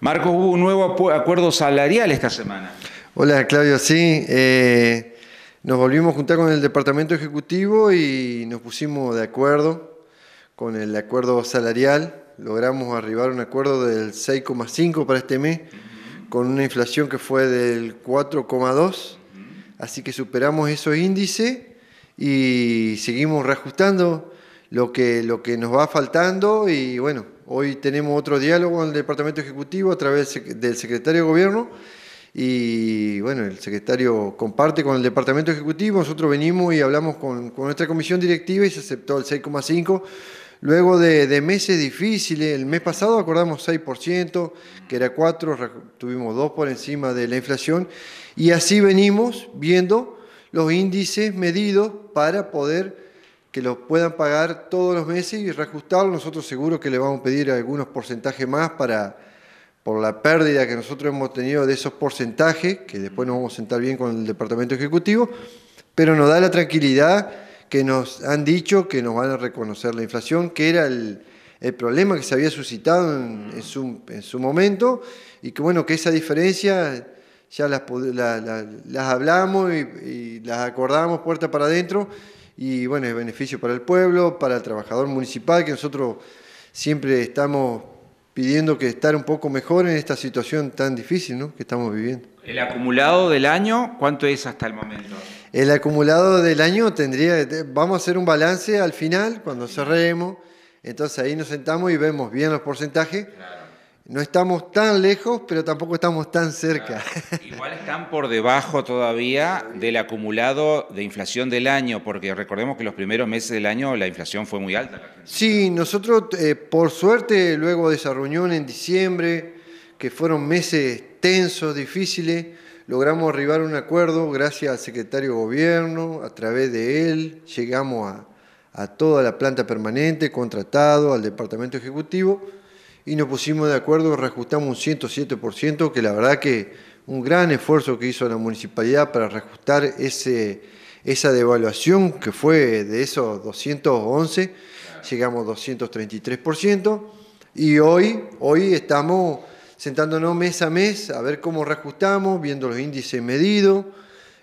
Marcos, hubo un nuevo acuerdo salarial esta semana. Hola, Claudio, sí. Eh, nos volvimos a juntar con el Departamento Ejecutivo y nos pusimos de acuerdo con el acuerdo salarial. Logramos arribar un acuerdo del 6,5 para este mes, con una inflación que fue del 4,2. Así que superamos esos índices y seguimos reajustando lo que, lo que nos va faltando y bueno, Hoy tenemos otro diálogo con el Departamento Ejecutivo a través del secretario de Gobierno y bueno, el secretario comparte con el Departamento Ejecutivo, nosotros venimos y hablamos con, nuestra comisión directiva y se aceptó el 6,5%. Luego de, de, meses difíciles, el mes pasado acordamos 6%, que era 4%, tuvimos 2 por encima de la inflación, y así venimos viendo los índices medidos para poder que los puedan pagar todos los meses y reajustarlo. Nosotros seguro que le vamos a pedir algunos porcentajes más para, por la pérdida que nosotros hemos tenido de esos porcentajes, que después nos vamos a sentar bien con el Departamento Ejecutivo, pero nos da la tranquilidad que nos han dicho que nos van a reconocer la inflación, que era el, problema que se había suscitado en, su, momento, y que bueno, que esa diferencia ya las, las hablamos y, y las acordamos puerta para adentro y bueno, es beneficio para el pueblo, para el trabajador municipal, que nosotros siempre estamos pidiendo que estar un poco mejor en esta situación tan difícil ¿no? que estamos viviendo. ¿El acumulado del año cuánto es hasta el momento? El acumulado del año tendría, vamos a hacer un balance al final, cuando cerremos, entonces ahí nos sentamos y vemos bien los porcentajes. No estamos tan lejos, pero tampoco estamos tan cerca. Igual están por debajo todavía del acumulado de inflación del año, porque recordemos que los primeros meses del año la inflación fue muy alta. Sí, nosotros, eh, por suerte, luego de esa reunión en diciembre, que fueron meses tensos, difíciles, logramos arribar a un acuerdo gracias al secretario de Gobierno, a través de él llegamos a toda la planta permanente, contratado, al departamento ejecutivo y nos pusimos de acuerdo, reajustamos un 107%, que la verdad que un gran esfuerzo que hizo la municipalidad para reajustar ese, esa devaluación que fue de esos 211, llegamos a 233%, y hoy, hoy estamos sentándonos mes a mes a ver cómo reajustamos, viendo los índices medidos,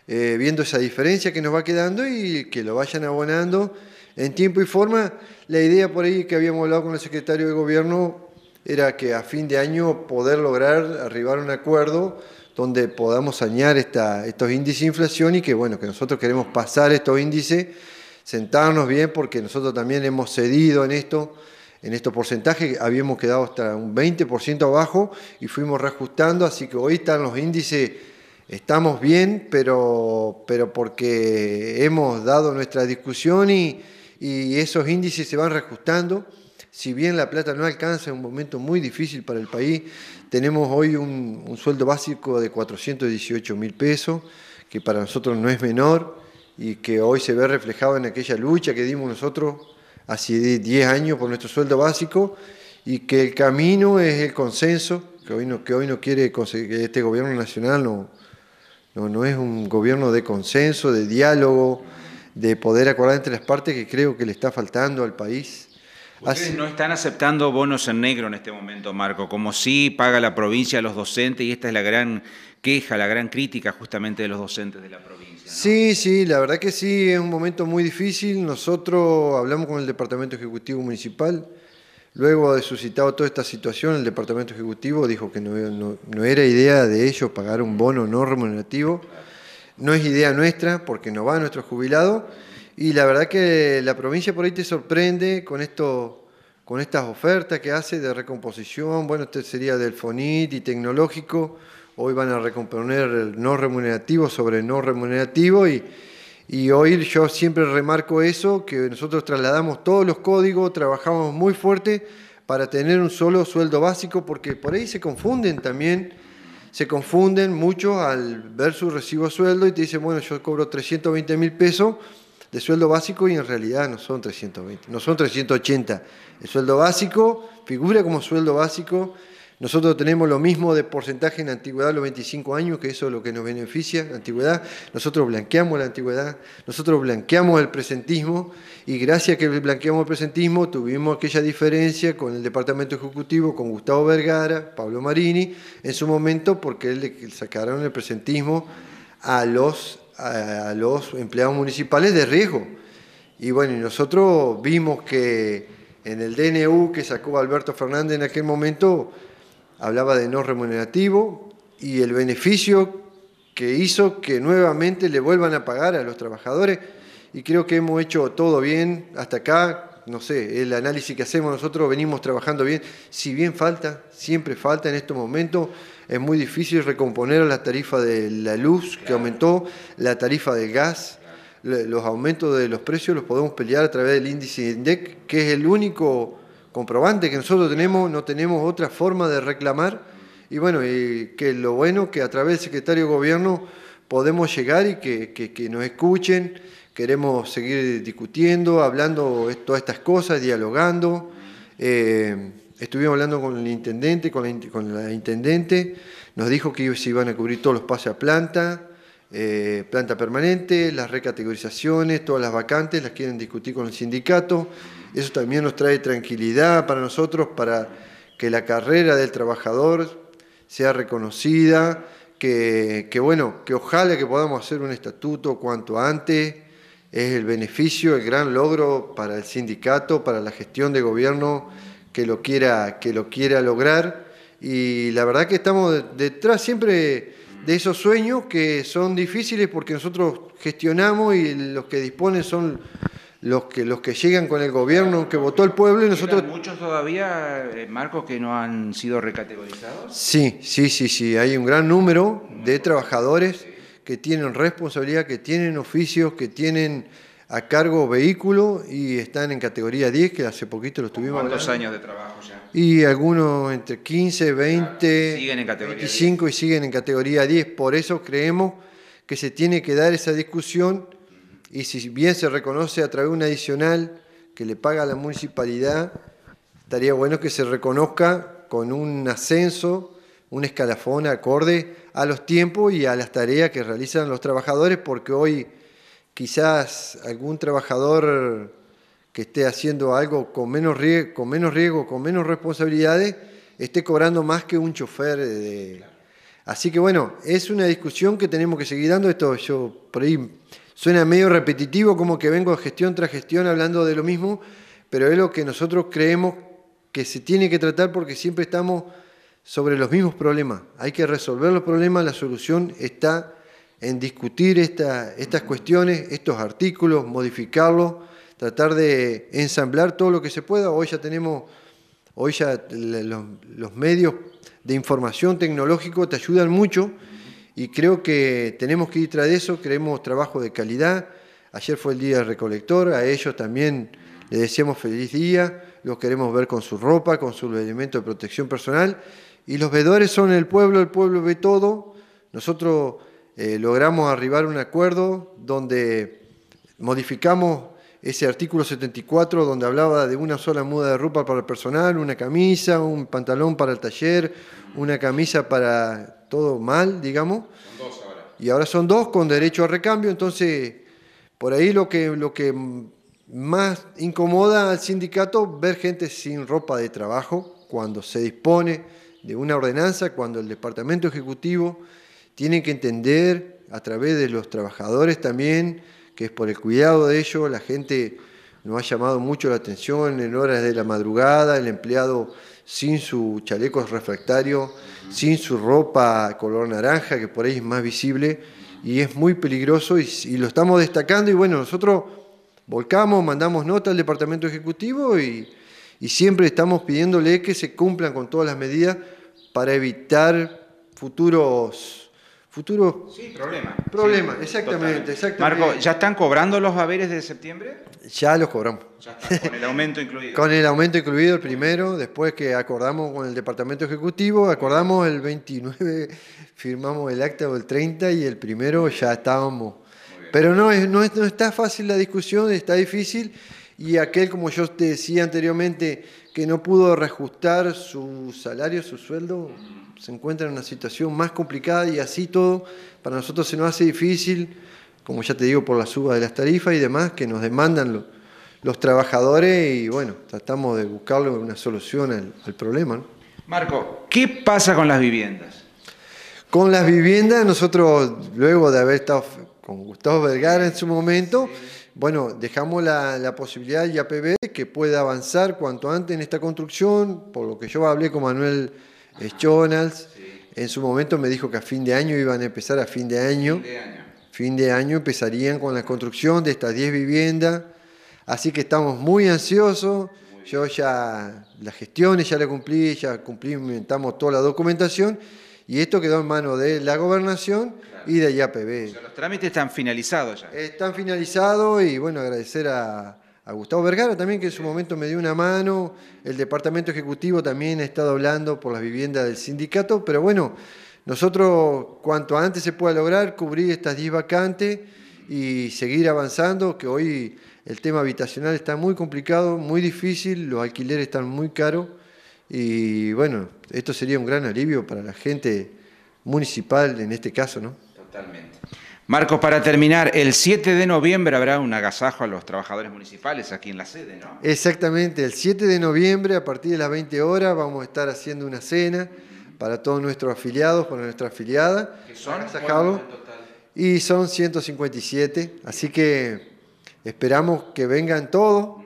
eh, viendo esa diferencia que nos va quedando y que lo vayan abonando en tiempo y forma. La idea por ahí que habíamos hablado con el secretario de Gobierno era que a fin de año poder lograr arribar un acuerdo donde podamos añadir estos índices de inflación y que bueno, que nosotros queremos pasar estos índices, sentarnos bien porque nosotros también hemos cedido en esto, en estos porcentajes, habíamos quedado hasta un 20% abajo y fuimos reajustando, así que hoy están los índices, estamos bien, pero, porque hemos dado nuestra discusión y, y esos índices se van reajustando si bien la plata no alcanza, es un momento muy difícil para el país. Tenemos hoy un, sueldo básico de 418 mil pesos, que para nosotros no es menor y que hoy se ve reflejado en aquella lucha que dimos nosotros hace 10 años por nuestro sueldo básico y que el camino es el consenso, que hoy no, que hoy no quiere conseguir, este gobierno nacional no, no es un gobierno de consenso, de diálogo, de poder acordar entre las partes que creo que le está faltando al país Ustedes no están aceptando bonos en negro en este momento, Marco, como sí paga la provincia a los docentes y esta es la gran queja, la gran crítica justamente de los docentes de la provincia. Sí, sí, la verdad que sí, es un momento muy difícil. Nosotros hablamos con el Departamento Ejecutivo Municipal, luego de suscitado toda esta situación, el Departamento Ejecutivo dijo que no, no era idea de ellos pagar un bono no remunerativo, no es idea nuestra porque no va a nuestro jubilado y la verdad que la provincia por ahí te sorprende con esto con estas ofertas que hace de recomposición, bueno, este sería del FONIT y tecnológico, hoy van a recomponer el no remunerativo sobre no remunerativo y, y hoy yo siempre remarco eso, que nosotros trasladamos todos los códigos, trabajamos muy fuerte para tener un solo sueldo básico, porque por ahí se confunden también, se confunden muchos al ver su recibo sueldo y te dicen, bueno, yo cobro 320 mil pesos, de sueldo básico y en realidad no son 320, no son 380. El sueldo básico figura como sueldo básico. Nosotros tenemos lo mismo de porcentaje en la antigüedad, los 25 años, que eso es lo que nos beneficia, la antigüedad. Nosotros blanqueamos la antigüedad, nosotros blanqueamos el presentismo y gracias a que blanqueamos el presentismo tuvimos aquella diferencia con el Departamento Ejecutivo, con Gustavo Vergara, Pablo Marini, en su momento porque le sacaron el presentismo a los a, los empleados municipales de riesgo. Y bueno, nosotros vimos que en el DNU que sacó Alberto Fernández en aquel momento hablaba de no remunerativo y el beneficio que hizo que nuevamente le vuelvan a pagar a los trabajadores y creo que hemos hecho todo bien hasta acá, no sé, el análisis que hacemos nosotros venimos trabajando bien, si bien falta, siempre falta en estos momentos, es muy difícil recomponer la tarifa de la luz que aumentó, la tarifa del gas, los aumentos de los precios los podemos pelear a través del índice INDEC, que es el único comprobante que nosotros tenemos, no tenemos otra forma de reclamar. Y bueno, y que lo bueno que a través del secretario de Gobierno podemos llegar y que, nos escuchen, queremos seguir discutiendo, hablando todas estas cosas, dialogando. Eh, Estuvimos hablando con el intendente, con la, intendente, nos dijo que se iban a cubrir todos los pases a planta, eh, planta permanente, las recategorizaciones, todas las vacantes, las quieren discutir con el sindicato. Eso también nos trae tranquilidad para nosotros, para que la carrera del trabajador sea reconocida, que, bueno, que ojalá que podamos hacer un estatuto cuanto antes. Es el beneficio, el gran logro para el sindicato, para la gestión de gobierno que lo quiera, que lo quiera lograr. Y la verdad que estamos detrás siempre de esos sueños que son difíciles porque nosotros gestionamos y los que disponen son los que los que llegan con el gobierno que votó el pueblo y nosotros muchos todavía eh, Marcos que no han sido recategorizados sí sí sí sí hay un gran número de trabajadores que tienen responsabilidad que tienen oficios que tienen a cargo vehículo y están en categoría 10, que hace poquito lo tuvimos ¿Cuántos años de trabajo ya? Y algunos entre 15, 20, y 25 y siguen en categoría 10. Por eso creemos que se tiene que dar esa discusión y si bien se reconoce a través de un adicional que le paga a la municipalidad, estaría bueno que se reconozca con un ascenso, un escalafón acorde a los tiempos y a las tareas que realizan los trabajadores, porque hoy quizás algún trabajador que esté haciendo algo con menos riesgo, con menos, riesgo, con menos responsabilidades, esté cobrando más que un chofer de... Así que bueno, es una discusión que tenemos que seguir dando. Esto yo por ahí suena medio repetitivo, como que vengo de gestión tras gestión hablando de lo mismo, pero es lo que nosotros creemos que se tiene que tratar porque siempre estamos sobre los mismos problemas. Hay que resolver los problemas, la solución está en discutir estas cuestiones, estos artículos, modificarlos, tratar de ensamblar todo lo que se pueda. Hoy ya tenemos, hoy ya los, medios de información tecnológico te ayudan mucho y creo que tenemos que ir tras eso, queremos trabajo de calidad. Ayer fue el día del recolector, a ellos también les deseamos feliz día, los queremos ver con su ropa, con su elemento de protección personal. Y los veedores son el pueblo, el pueblo ve todo. Nosotros eh, logramos arribar a un acuerdo donde modificamos ese artículo 74 donde hablaba de una sola muda de ropa para el personal, una camisa, un pantalón para el taller, una camisa para todo mal, digamos. Son dos ahora. Y ahora son dos con derecho a recambio, entonces por ahí lo que, lo que más incomoda al sindicato ver gente sin ropa de trabajo cuando se dispone de una ordenanza, cuando el departamento ejecutivo tienen que entender a través de los trabajadores también, que es por el cuidado de ellos, la gente nos ha llamado mucho la atención en horas de la madrugada, el empleado sin su chaleco refractario, sin su ropa color naranja, que por ahí es más visible, y es muy peligroso y, lo estamos destacando y bueno, nosotros volcamos, mandamos nota al Departamento Ejecutivo y, y siempre estamos pidiéndole que se cumplan con todas las medidas para evitar futuros futuro. Sí, problema. Problema, exactamente, exactamente. Marco, ¿ya están cobrando los haberes de septiembre? Ya los cobramos. con el aumento incluido. con el aumento incluido el primero, después que acordamos con el departamento ejecutivo, acordamos el 29, firmamos el acta del 30 y el primero ya estábamos. Pero no, es, no, no está fácil la discusión, está difícil. Y aquel, como yo te decía anteriormente, que no pudo reajustar su salario, su sueldo, mm se encuentra en una situación más complicada y así todo, para nosotros se nos hace difícil, como ya te digo, por la suba de las tarifas y demás, que nos demandan los, trabajadores y bueno, tratamos de buscarle una solución al, problema. Marco, ¿qué pasa con las viviendas? Con las viviendas, nosotros luego de haber estado con Gustavo Vergara en su momento, bueno, dejamos la, la posibilidad al IAPB que pueda avanzar cuanto antes en esta construcción, por lo que yo hablé con Manuel es En su momento me dijo que a fin de año iban a empezar, a fin de año. Fin de año, fin de año empezarían con la construcción de estas 10 viviendas. Así que estamos muy ansiosos. Yo ya las gestiones ya las cumplí, ya cumplimentamos toda la documentación y esto quedó en manos de la gobernación y de IAPB. los trámites están finalizados ya. Están finalizados y bueno, agradecer a, a Gustavo Vergara también, que en su momento me dio una mano, el departamento ejecutivo también ha estado hablando por las viviendas del sindicato, pero bueno, nosotros cuanto antes se pueda lograr cubrir estas 10 vacantes y seguir avanzando, que hoy el tema habitacional está muy complicado, muy difícil, los alquileres están muy caros y bueno, esto sería un gran alivio para la gente municipal en este caso, ¿no? Totalmente. Marcos, para terminar, el 7 de noviembre habrá un agasajo a los trabajadores municipales aquí en la sede, ¿no? Exactamente, el 7 de noviembre a partir de las 20 horas vamos a estar haciendo una cena para todos nuestros afiliados, para nuestra afiliada. ¿Qué son? Y son 157, así que esperamos que vengan todos.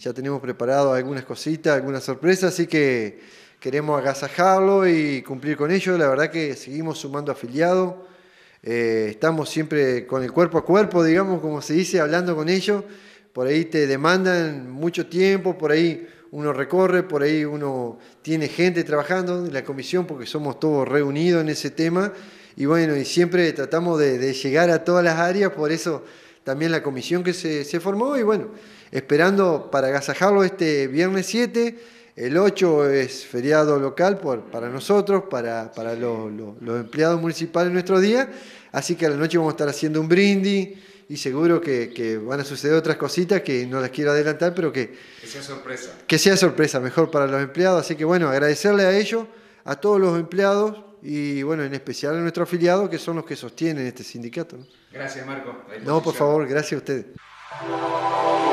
Ya tenemos preparado algunas cositas, algunas sorpresas, así que queremos agasajarlo y cumplir con ello. La verdad que seguimos sumando afiliados eh, estamos siempre con el cuerpo a cuerpo, digamos, como se dice, hablando con ellos. Por ahí te demandan mucho tiempo, por ahí uno recorre, por ahí uno tiene gente trabajando en la comisión porque somos todos reunidos en ese tema. Y bueno, y siempre tratamos de, llegar a todas las áreas, por eso también la comisión que se, se formó. Y bueno, esperando para agasajarlo este viernes 7 el 8 es feriado local para nosotros, para, los, empleados municipales en nuestro día. Así que a la noche vamos a estar haciendo un brindis y seguro que, van a suceder otras cositas que no las quiero adelantar, pero que, sea sorpresa. Que sea sorpresa, mejor para los empleados. Así que bueno, agradecerle a ellos, a todos los empleados y bueno, en especial a nuestros afiliados que son los que sostienen este sindicato. Gracias, Marco. No, por favor, gracias a ustedes.